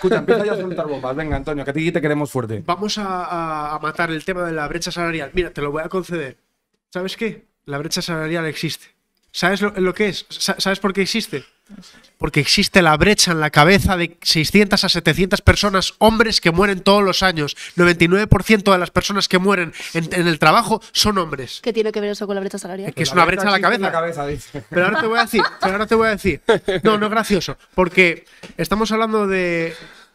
Escucha, empieza ya a soltar bombas. Venga, Antonio, que a ti te queremos fuerte. Vamos a, matar el tema de la brecha salarial. Mira, te lo voy a conceder. ¿Sabes qué? La brecha salarial existe. ¿Sabes lo, que es? ¿Sabes por qué existe? Porque existe la brecha en la cabeza de 600 a 700 personas, hombres que mueren todos los años. 99% de las personas que mueren en, el trabajo son hombres. ¿Qué tiene que ver eso con la brecha salarial? Eh, que es una brecha, en la cabeza. Pero ahora te voy a decir, pero ahora te voy a decir. No, no es gracioso, porque estamos hablando de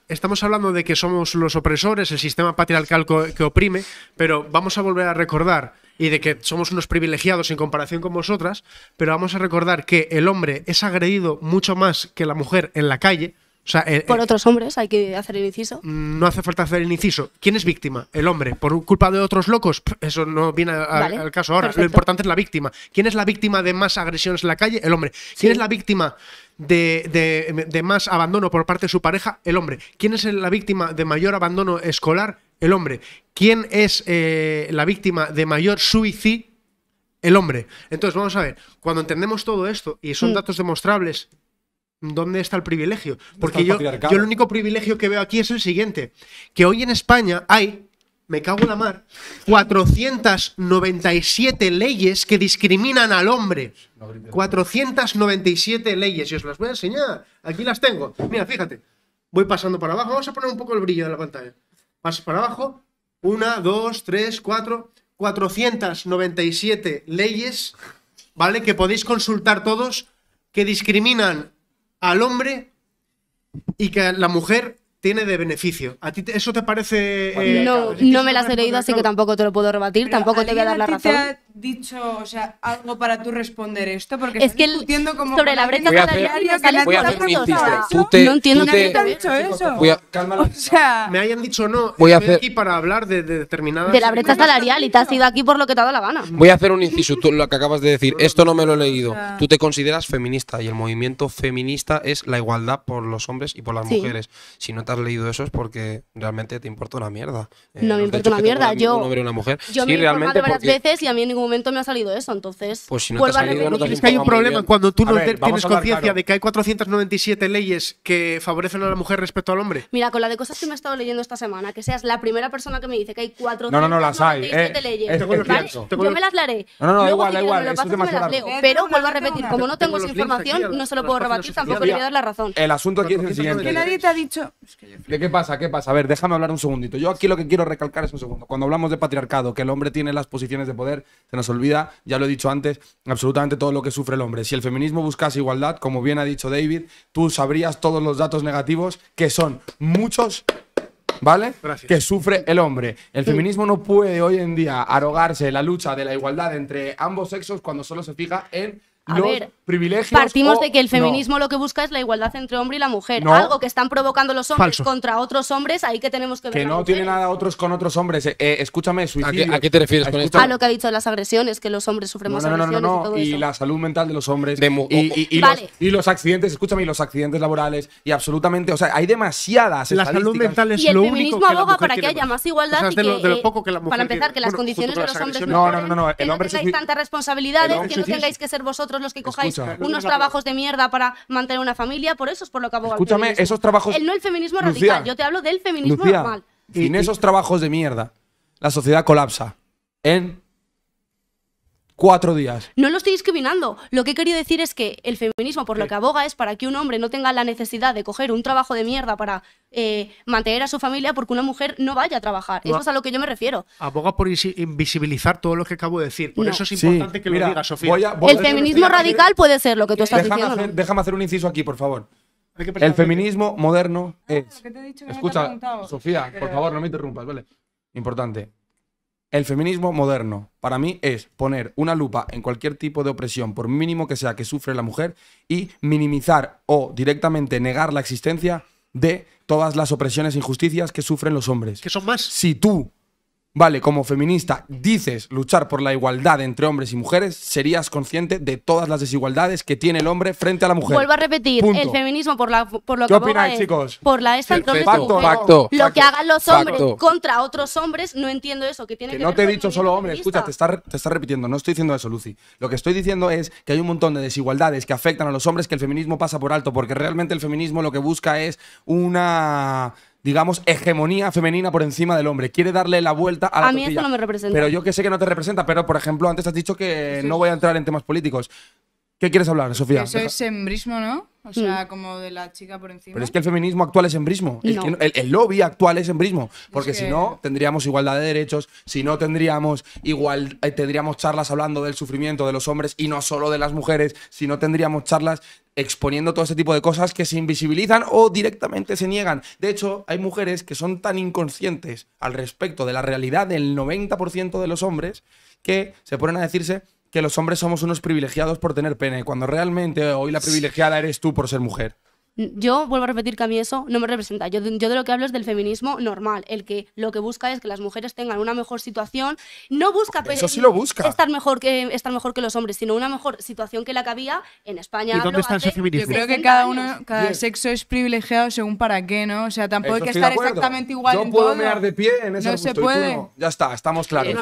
estamos hablando de que somos los opresores, el sistema patriarcal que oprime, pero vamos a volver a recordar y de que somos unos privilegiados en comparación con vosotras, pero vamos a recordar que el hombre es agredido mucho más que la mujer en la calle. O sea, eh, por eh, otros hombres, hay que hacer el inciso. No hace falta hacer el inciso. ¿Quién es víctima? El hombre. ¿Por culpa de otros locos? Eso no viene al caso ahora. Lo importante es la víctima. ¿Quién es la víctima de más agresiones en la calle? El hombre. ¿Quién es la víctima de, más abandono por parte de su pareja? El hombre. ¿Quién es la víctima de mayor abandono escolar? El hombre. ¿Quién es eh, la víctima de mayor suicidio? El hombre. Entonces, vamos a ver, cuando entendemos todo esto y son mm. datos demostrables, ¿dónde está el privilegio? Porque yo, yo el único privilegio que veo aquí es el siguiente, que hoy en España hay me cago en la mar, 497 leyes que discriminan al hombre. 497 leyes, y os las voy a enseñar. Aquí las tengo. Mira, fíjate. Voy pasando para abajo. Vamos a poner un poco el brillo de la pantalla. Pasas para abajo. Una, dos, tres, cuatro. 497 leyes, ¿vale? Que podéis consultar todos, que discriminan al hombre y que la mujer tiene de beneficio. ¿A ti eso te parece.? Eh, no, no me las he leído, así que tampoco te lo puedo rebatir, tampoco te voy a dar la razón. te ha dicho, algo para tú responder esto? Porque es que discutiendo como sobre la brecha salarial voy a hacer un inciso. no entiendo te ha dicho eso. me hayan dicho no. Voy a hacer aquí para hablar de, determinadas. De la brecha salarial y te has ido aquí por lo que te ha dado la gana. Voy a hacer un inciso, tú, lo que acabas de decir. Esto no me lo he leído. Tú te consideras feminista y el movimiento feminista es la igualdad por los hombres y por las mujeres. Si no te leído eso es porque realmente te importa una mierda. Eh, no me importa una mierda. yo, una mujer. Yo me he realmente varias veces y a mí en ningún momento me ha salido eso. Entonces, pues si no te ha no te Es que hay un problema cuando tú no tienes conciencia de que hay 497 leyes que favorecen a la mujer respecto al hombre. Mira, con la de cosas que me he estado leyendo esta semana, que seas la primera persona que me dice que hay 497 leyes. No, no, las hay. Eh. Yo me las leeré. No, no, igual, da igual. Pero vuelvo a repetir, como no tengo esa información, no se lo puedo rebatir, tampoco le voy a dar la razón. El asunto aquí es el siguiente. nadie te ha dicho. ¿Qué, ¿Qué pasa? ¿Qué pasa? A ver, déjame hablar un segundito. Yo aquí lo que quiero recalcar es un segundo. Cuando hablamos de patriarcado, que el hombre tiene las posiciones de poder, se nos olvida, ya lo he dicho antes, absolutamente todo lo que sufre el hombre. Si el feminismo buscase igualdad, como bien ha dicho David, tú sabrías todos los datos negativos, que son muchos ¿vale? Que sufre el hombre. El feminismo no puede hoy en día arrogarse la lucha de la igualdad entre ambos sexos cuando solo se fija en a ver, Partimos de que el feminismo lo que busca es la igualdad entre hombre y la mujer. Algo que están provocando los hombres contra otros hombres, ahí que tenemos que ver. Que no tiene nada otros con otros hombres. Eh, eh, escúchame, suicidio. ¿A qué, te refieres con esto? A lo que ha dicho de las agresiones, que los hombres sufren más agresiones. No, no, no, y, y la salud mental de los hombres. y, los, accidentes, escúchame, los accidentes laborales. Y absolutamente, o sea, hay demasiadas. La salud mental es y el feminismo aboga para que haya más igualdad. para empezar, que las condiciones de los hombres. No, no, no, no. Que no tengáis tantas responsabilidades, que no tengáis que ser vosotros los que cojáis unos trabajos de mierda para mantener una familia, por eso es por lo que aboga Escúchame, esos trabajos- El- no el feminismo radical, yo te hablo del feminismo normal normal. sin esos trabajos de mierda, la sociedad colapsa. En cuatro días. No lo estoy discriminando. Lo que he querido decir es que el feminismo por lo que aboga es para que un hombre no tenga la necesidad de coger un trabajo de mierda para eh, mantener a su familia porque una mujer no vaya a trabajar. Eso es a lo que yo me refiero. Aboga por invisibilizar todo lo que acabo de decir. Por eso es importante que lo diga, Sofía. el feminismo radical puede ser lo que tú estás diciendo. Hacer, Déjame hacer un inciso aquí, por favor. El feminismo moderno es... Escucha, Sofía, por favor, no me interrumpas, ¿vale? Importante. El feminismo moderno, para mí, es poner una lupa en cualquier tipo de opresión, por mínimo que sea que sufre la mujer, y minimizar o directamente negar la existencia de todas las opresiones e injusticias que sufren los hombres. ¿Qué son más. Si tú Vale, como feminista dices luchar por la igualdad entre hombres y mujeres, serías consciente de todas las desigualdades que tiene el hombre frente a la mujer. Vuelvo a repetir, el feminismo por la por lo ¿Qué que opináis, chicos? Por la esta de este pacto, pacto, lo que hagan los hombres contra otros hombres, no entiendo eso, que tiene no te he dicho solo hombre? escucha, te estás te está repitiendo, no estoy diciendo eso, Lucy. Lo que estoy diciendo es que hay un montón de desigualdades que afectan a los hombres que el feminismo pasa por alto, porque realmente el feminismo lo que busca es una digamos, hegemonía femenina por encima del hombre. Quiere darle la vuelta a la A mí no me representa. Pero yo que sé que no te representa, pero por ejemplo, antes has dicho que no voy a entrar en temas políticos. ¿Qué quieres hablar, Sofía? Eso es sembrismo, ¿no? O sea, mm. como de la chica por encima. Pero es que el feminismo actual es embrismo. El, lobby actual es embrismo. Porque si no, tendríamos igualdad de derechos, si no tendríamos igual, eh, tendríamos charlas hablando del sufrimiento de los hombres y no solo de las mujeres, si no tendríamos charlas exponiendo todo ese tipo de cosas que se invisibilizan o directamente se niegan. De hecho, hay mujeres que son tan inconscientes al respecto de la realidad del 90% de los hombres que se ponen a decirse que los hombres somos unos privilegiados por tener pene, cuando realmente hoy la privilegiada eres tú por ser mujer yo vuelvo a repetir que a mí eso no me representa. Yo, yo, de lo que hablo es del feminismo normal, el que lo que busca es que las mujeres tengan una mejor situación. No busca, Estar mejor que estar mejor que los hombres, sino una mejor situación que la que había en España. ¿Y dónde está ese feminismo? Yo creo que cada uno, cada sexo es privilegiado según para qué, ¿no? O sea, tampoco hay que estar exactamente igual. Yo en puedo todo. mear de pie en ese no se puede. Ya está, estamos claros. Pues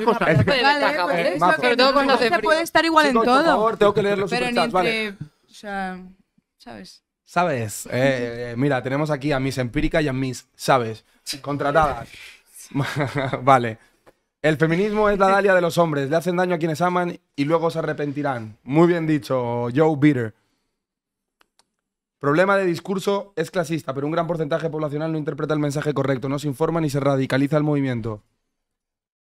eh, no se puede estar igual en todo. Por favor, tengo que leer los Pero entre, o sea, ¿sabes? ¿sabes? Eh, eh, mira, tenemos aquí a mis empírica y a mis, ¿sabes? Contratadas. vale. El feminismo es la dalia de los hombres, le hacen daño a quienes aman y luego se arrepentirán. Muy bien dicho, Joe Bitter. Problema de discurso es clasista, pero un gran porcentaje poblacional no interpreta el mensaje correcto, no se informa ni se radicaliza el movimiento.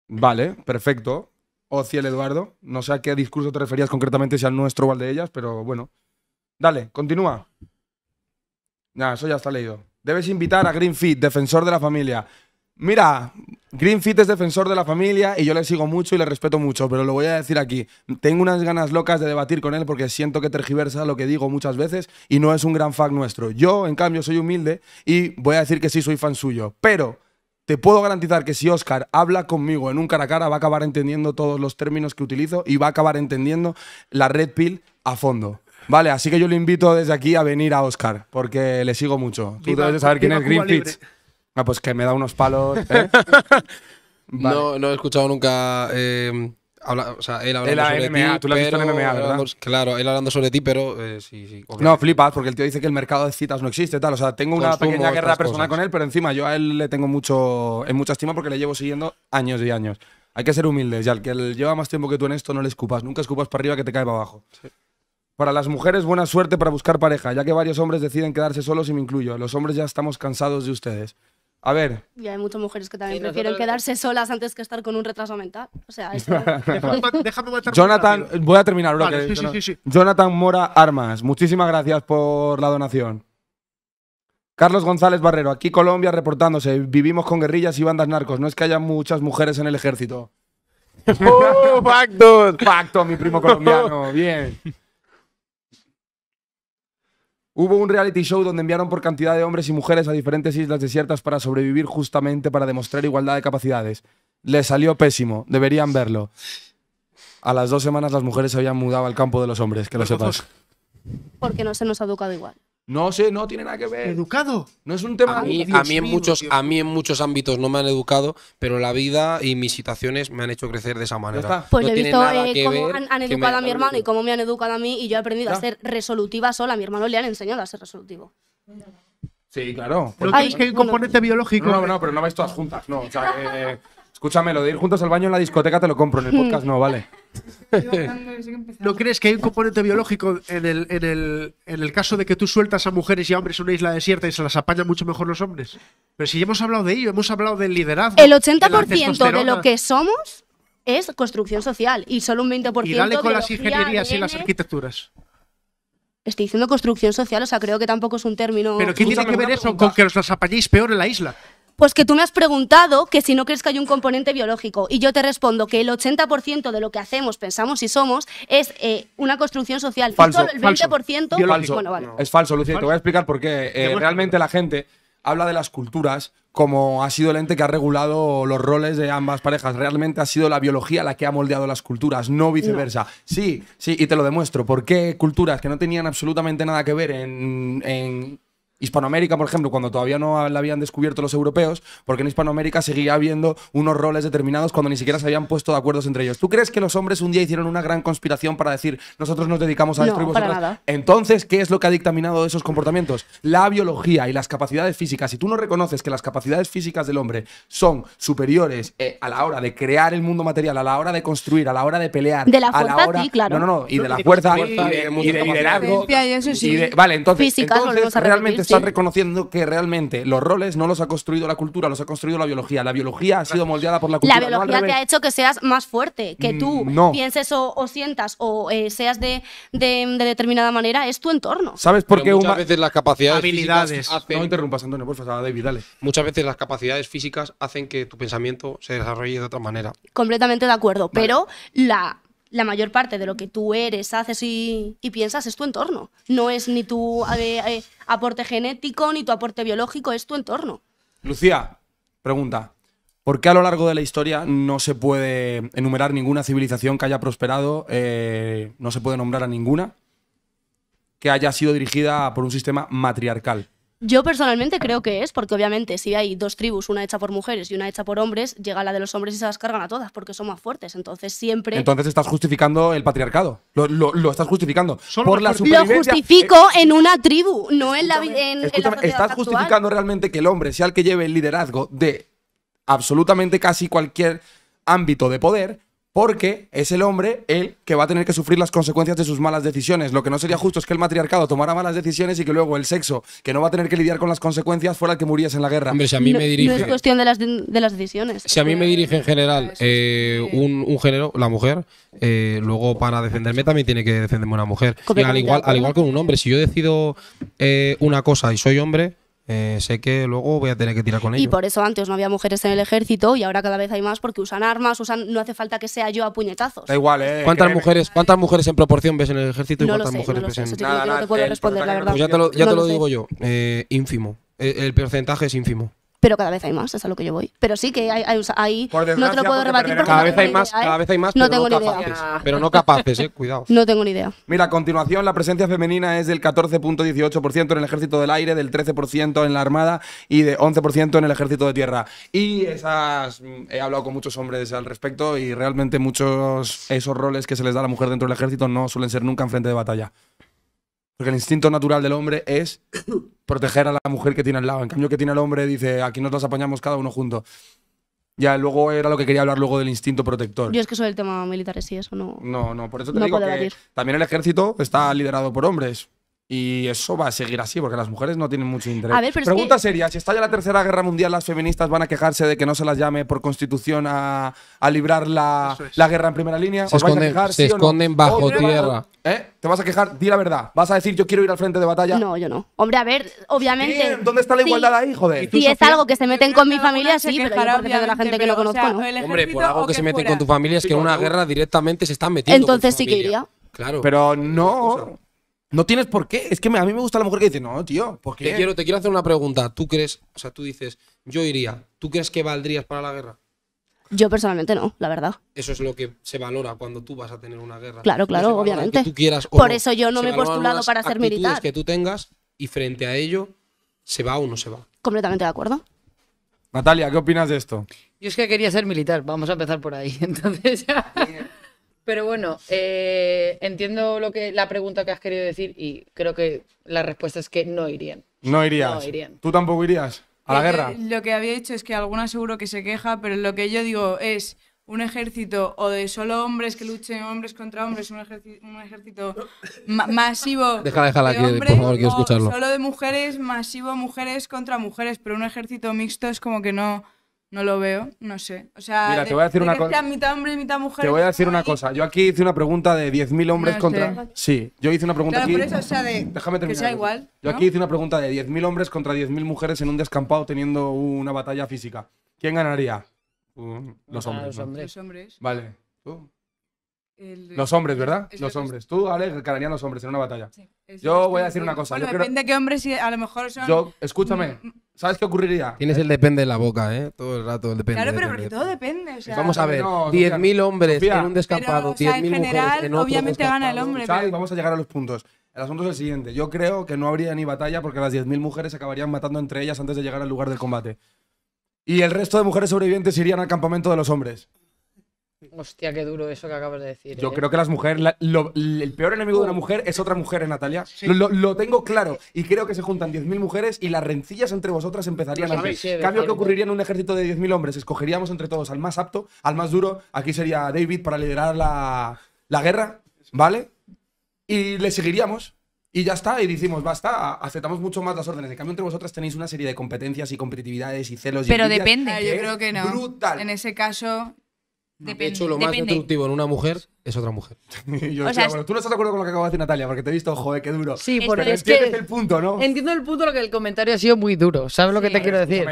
Vale, perfecto. O oh, ciel Eduardo, no sé a qué discurso te referías concretamente, si al nuestro o al de ellas, pero bueno. Dale, continúa. No, eso ya está leído. Debes invitar a Greenfeet, defensor de la familia. Mira, Greenfeet es defensor de la familia y yo le sigo mucho y le respeto mucho, pero lo voy a decir aquí. Tengo unas ganas locas de debatir con él porque siento que tergiversa lo que digo muchas veces y no es un gran fan nuestro. Yo, en cambio, soy humilde y voy a decir que sí soy fan suyo, pero te puedo garantizar que si Oscar habla conmigo en un cara a cara, va a acabar entendiendo todos los términos que utilizo y va a acabar entendiendo la red pill a fondo. Vale, así que yo le invito desde aquí a venir a Oscar, porque le sigo mucho. Tú debes de saber quién es Greenpeace Ah, pues que me da unos palos. ¿eh? no, no he escuchado nunca. Eh, o sea, él hablando sobre ti, tú has visto ¿verdad? claro, él hablando sobre ti, pero eh, sí, No, flipas, porque el tío dice que el mercado de citas no existe, tal. O sea, tengo una pequeña guerra personal con él, pero encima yo a él le tengo mucho, en mucha estima porque le llevo siguiendo años y años. Hay que ser humildes y al que lleva más tiempo que tú en esto no le escupas. Nunca escupas para arriba que te cae para abajo. Para las mujeres, buena suerte para buscar pareja, ya que varios hombres deciden quedarse solos y me incluyo. Los hombres ya estamos cansados de ustedes. A ver. Y hay muchas mujeres que también prefieren quedarse solas antes que estar con un retraso mental. O sea, déjame, voy a Jonathan, voy a terminar. sí, Jonathan, sí, Jonathan Mora Armas, muchísimas gracias por la donación. Carlos González Barrero, aquí Colombia reportándose. Vivimos con guerrillas y bandas narcos. No es que haya muchas mujeres en el ejército. ¡Oh, facto! Facto, mi primo colombiano. Bien. Hubo un reality show donde enviaron por cantidad de hombres y mujeres a diferentes islas desiertas para sobrevivir justamente para demostrar igualdad de capacidades. Les salió pésimo, deberían verlo. A las dos semanas las mujeres se habían mudado al campo de los hombres, que lo sepas. Porque no se nos ha educado igual. No sé, no tiene nada que ver. ¿Educado? No es un tema. A mí, a mí en, muchos, a mí en muchos ámbitos no me han educado, pero la vida y mis situaciones me han hecho crecer de esa manera. Pues he visto eh, cómo han, educado a mi hermano y cómo me han educado a mí, y yo he aprendido a ser resolutiva sola. A mi hermano le han enseñado a ser resolutivo. Sí, claro. Pero que componente biológico. No, no, pero no vais todas juntas, no. Eh, Escúchame, lo de ir juntos al baño en la discoteca te lo compro, en el podcast no, vale. ¿No crees que hay un componente biológico en el, caso de que tú sueltas a mujeres y a hombres en una isla desierta y se las apañan mucho mejor los hombres? Pero si ya hemos hablado de ello, hemos hablado del liderazgo. El 80% de, lo que somos es construcción social y solo un 20% Y dale con las ingenierías y las arquitecturas. Estoy diciendo construcción social, o sea, creo que tampoco es un término. Pero ¿qué tiene que ver eso con que os las apañéis peor en la isla? Pues que tú me has preguntado que si no crees que hay un componente biológico y yo te respondo que el 80% de lo que hacemos, pensamos y somos es eh, una construcción social. Falso, el 20% Es falso, Lucía, te voy a explicar por qué. Eh, realmente la gente habla de las culturas como ha sido el ente que ha regulado los roles de ambas parejas. Realmente ha sido la biología la que ha moldeado las culturas, no viceversa. Sí, sí, y te lo demuestro. ¿Por qué culturas que no tenían absolutamente nada que ver en Hispanoamérica, por ejemplo, cuando todavía no la habían descubierto los europeos, porque en Hispanoamérica seguía habiendo unos roles determinados cuando ni siquiera se habían puesto de acuerdos entre ellos. ¿Tú crees que los hombres un día hicieron una gran conspiración para decir, nosotros nos dedicamos a esto no, y Entonces, ¿qué es lo que ha dictaminado esos comportamientos? La biología y las capacidades físicas. Si tú no reconoces que las capacidades físicas del hombre son superiores eh, a la hora de crear el mundo material, a la hora de construir, a la hora de pelear, de la fuerza, a la hora... claro. No, no, y de la fuerza, y de, liderazgo. Vale, entonces, entonces realmente están reconociendo que realmente los roles no los ha construido la cultura, los ha construido la biología. La biología ha sido moldeada por la cultura. La biología te ha hecho que seas más fuerte, que mm, tú pienses o, sientas o eh, seas de, determinada manera, es tu entorno. ¿Sabes por qué? Muchas veces las capacidades habilidades. no interrumpas, Antonio, por favor, David, Muchas veces las capacidades físicas hacen que tu pensamiento se desarrolle de otra manera. Completamente de acuerdo, pero la la mayor parte de lo que tú eres, haces y, piensas es tu entorno. No es ni tu eh, eh, aporte genético ni tu aporte biológico, es tu entorno. Lucía, pregunta. ¿Por qué a lo largo de la historia no se puede enumerar ninguna civilización que haya prosperado, eh, no se puede nombrar a ninguna, que haya sido dirigida por un sistema matriarcal? Yo personalmente creo que es, porque obviamente si hay dos tribus, una hecha por mujeres y una hecha por hombres, llega la de los hombres y se las cargan a todas, porque son más fuertes. Entonces siempre. Entonces estás justificando el patriarcado. Lo, estás justificando. por la Lo eh, justifico en una tribu, no en la. En, estás justificando realmente que el hombre sea el que lleve el liderazgo de absolutamente casi cualquier ámbito de poder porque es el hombre el que va a tener que sufrir las consecuencias de sus malas decisiones. Lo que no sería justo es que el matriarcado tomara malas decisiones y que luego el sexo, que no va a tener que lidiar con las consecuencias, fuera el que muriese en la guerra. Hombre, si a mí me dirige... es cuestión de las, decisiones. Si a mí me dirige en general eh, un, género, la mujer, eh, luego para defenderme también tiene que defenderme una mujer. al igual, al igual que un hombre, si yo decido eh, una cosa y soy hombre, eh, sé que luego voy a tener que tirar con ellos. Y por eso antes no había mujeres en el ejército y ahora cada vez hay más porque usan armas, usan no hace falta que sea yo a puñetazos. Da igual, ¿eh? ¿Cuántas, mujeres, ¿cuántas mujeres en proporción ves en el ejército y cuántas mujeres no ves en el ejército? Pues ya te lo, digo yo, eh, ínfimo. Eh, el, porcentaje es ínfimo pero cada vez hay más, es a lo que yo voy. Pero sí que hay, hay, no te lo puedo rebatir cada vez hay más, cada vez hay más, no pero no capaces, pero no capaces, eh, cuidado. No tengo ni idea. Mira, a continuación la presencia femenina es del 14.18% en el Ejército del Aire, del 13% en la Armada y de 11% en el Ejército de Tierra. Y esas mm, he hablado con muchos hombres al respecto y realmente muchos esos roles que se les da a la mujer dentro del ejército no suelen ser nunca en frente de batalla. Porque el instinto natural del hombre es proteger a la mujer que tiene al lado. En cambio, que tiene el hombre, dice, aquí nos las apañamos cada uno junto Ya, luego era lo que quería hablar luego del instinto protector. Yo es que sobre el tema militar sí, eso no. No, no, por eso te digo que también el ejército está liderado por hombres. Y eso va a seguir así, porque las mujeres no tienen mucho interés. Pregunta seria, si estalla la Tercera Guerra Mundial, las feministas van a quejarse de que no se las llame por constitución a, librar la, guerra en primera línea. Se esconden, bajo tierra. ¿eh? ¿Te vas a quejar? Di la verdad. ¿Vas a decir yo quiero ir al frente de batalla? No, yo no. Hombre, a ver, obviamente. ¿Dónde está la igualdad ahí, joder? Si es algo que se meten con mi familia, sí, pero de la gente que lo conozco, no. Hombre, por algo que, que se meten con tu familia es que en una guerra directamente se están metiendo. Entonces sí que iría. Claro. Pero no. No tienes por qué. Es que a mí me gusta la mujer que dice, no, tío, ¿por qué? Te quiero, te quiero hacer una pregunta. ¿Tú crees, o sea, tú dices, yo iría, ¿tú crees que valdrías para la guerra? Yo personalmente no, la verdad. Eso es lo que se valora cuando tú vas a tener una guerra. Claro, claro, obviamente. Por eso yo no me he postulado para ser militar. que tú tengas y frente a ello, ¿se va o no se va? Completamente de acuerdo. Natalia, ¿qué opinas de esto? Yo es que quería ser militar, vamos a empezar por ahí. Entonces. Pero bueno, eh, entiendo lo que, la pregunta que has querido decir y creo que la respuesta es que no irían. No irías. irían. ¿Tú tampoco irías a la guerra? Lo que había dicho es que alguna seguro que se queja, pero lo que yo digo es un ejército o de solo hombres que luchen hombres contra hombres, un, ejército, un ejército masivo Deja, déjala de por favor, quiero escucharlo. O solo de mujeres, masivo mujeres contra mujeres, pero un ejército mixto es como que no... No lo veo, no sé. O sea, Mira, te voy a decir una cosa mitad hombre y mitad mujer. Te voy a decir una cosa. Yo aquí hice una pregunta de 10.000 hombres contra. Sí, yo hice una pregunta aquí. Que sea igual. Yo aquí hice una pregunta de 10.000 hombres contra 10.000 mujeres en un descampado teniendo una batalla física. ¿Quién ganaría? Mm, los, ah, hombres, los hombres. Vale los hombres, ¿verdad? Los hombres. Tú, Alex, ganarían los hombres en una batalla. yo voy a decir una cosa. depende de qué hombres, a lo mejor son... Yo, escúchame, ¿sabes qué ocurriría? Tienes el depende en la boca, ¿eh? Todo el rato el depende. Claro, pero porque todo depende. O sea... Vamos a ver, 10.000 hombres en un descampado, 10.000 o sea, mujeres general, obviamente gana el hombre. Vamos a llegar a los puntos. El asunto es el siguiente. Yo creo que no habría ni batalla porque las 10.000 mujeres acabarían matando entre ellas antes de llegar al lugar del combate. Y el resto de mujeres sobrevivientes irían al campamento de los hombres. Hostia, qué duro eso que acabas de decir. Yo eh. creo que las mujeres, el peor enemigo de una uh. mujer es otra mujer, ¿eh, Natalia. Lo, tengo claro. Y creo que se juntan 10.000 mujeres y las rencillas entre vosotras empezarían pues a ver. Cambio que ocurriría en un ejército de 10.000 hombres. Escogeríamos entre todos al más apto, al más duro. Aquí sería David para liderar la, la guerra, ¿vale? Y le seguiríamos. Y ya está, y decimos, basta, aceptamos mucho más las órdenes. En cambio, entre vosotras tenéis una serie de competencias y competitividades y celos. Pero depende. Ah, yo creo que no. Brutal. En ese caso, Depende, de hecho, lo más destructivo en una mujer es otra mujer. o sea, bueno, tú no estás de acuerdo con lo que acabo de decir, Natalia, porque te he visto, joder, qué duro. Sí, porque Pero es entiendes que el punto, ¿no? Entiendo el punto, lo que el comentario ha sido muy duro. ¿Sabes lo que te quiero decir?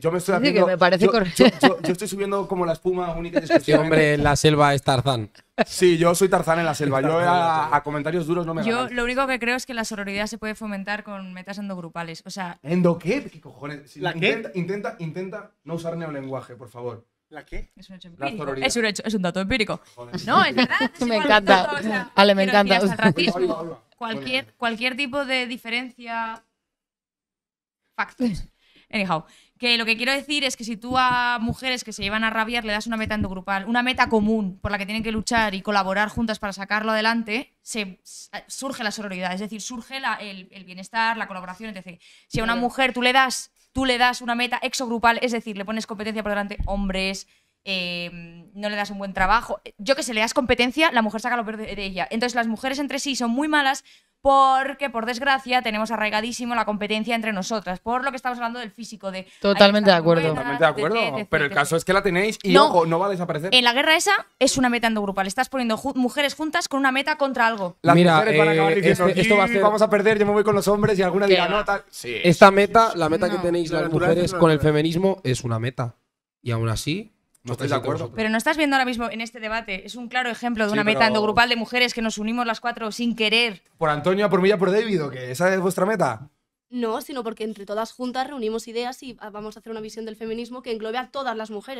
Yo, me estoy haciendo. me yo, Yo, estoy subiendo como la espuma única y Sí, hombre, en la selva es Tarzán. Sí, yo soy Tarzán en la selva. Yo a, comentarios duros no me Yo lo único que creo es que la sororidad se puede fomentar con metas endogrupales. O sea. ¿Endo qué? ¿Qué cojones? intenta, intenta, intenta no usar neolenguaje, por favor. ¿La qué? Es un hecho empírico. Es un, es un dato empírico. No, es verdad. me encanta. Ale, me encanta. cualquier, cualquier tipo de diferencia. Factos. Anyhow, que lo que quiero decir es que si tú a mujeres que se llevan a rabiar le das una meta endogrupal, una meta común por la que tienen que luchar y colaborar juntas para sacarlo adelante, surge la sororidad, es decir, surge el, el, bienestar, la colaboración, etc. Si a una mujer tú le das tú le das una meta exogrupal, es decir, le pones competencia por delante, hombres, Em, no le das un buen trabajo. Eh, yo que sé, le das competencia, la mujer saca lo peor de ella. Entonces las mujeres entre sí son muy malas porque, por desgracia, tenemos arraigadísimo la competencia entre nosotras, por lo que estamos hablando del físico. de Totalmente de acuerdo. Totalmente de acuerdo. Pero el caso es que la tenéis y no, no va a desaparecer. En la guerra esa es una meta endogrupal. Estás poniendo mujeres juntas con una meta contra algo. la Mira, acabar eh, esto va a mm, ser... vamos a perder, yo me voy con los hombres y alguna diga, no, tal. Esta meta, la meta que tenéis las mujeres con el feminismo es una meta. Y aún así, no pues estoy de acuerdo. Pero no estás viendo ahora mismo en este debate, es un claro ejemplo de una meta endogrupal de mujeres que nos unimos las cuatro sin querer. ¿Por Antonio, por Milla, por David que ¿Esa es vuestra meta? No, sino porque entre todas juntas reunimos ideas y ah, vamos a hacer una visión del feminismo que englobe a todas las mujeres.